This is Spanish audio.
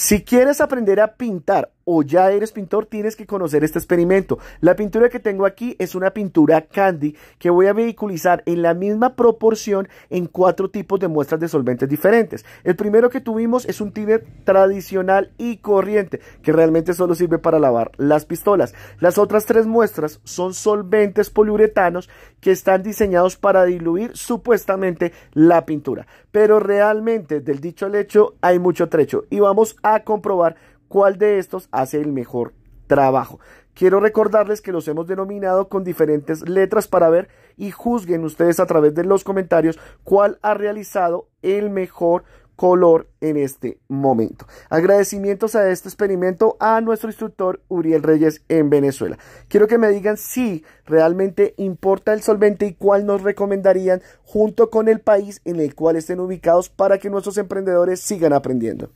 Si quieres aprender a pintar o ya eres pintor, tienes que conocer este experimento. La pintura que tengo aquí es una pintura candy que voy a vehiculizar en la misma proporción en cuatro tipos de muestras de solventes diferentes. El primero que tuvimos es un tinte tradicional y corriente que realmente solo sirve para lavar las pistolas. Las otras tres muestras son solventes poliuretanos que están diseñados para diluir supuestamente la pintura. Pero realmente del dicho al hecho hay mucho trecho y vamos a comprobar cuál de estos hace el mejor trabajo. Quiero recordarles que los hemos denominado con diferentes letras para ver y juzguen ustedes a través de los comentarios cuál ha realizado el mejor color en este momento. Agradecimientos a este experimento a nuestro instructor Uriel Reyes en Venezuela. Quiero que me digan si realmente importa el solvente y cuál nos recomendarían junto con el país en el cual estén ubicados para que nuestros emprendedores sigan aprendiendo.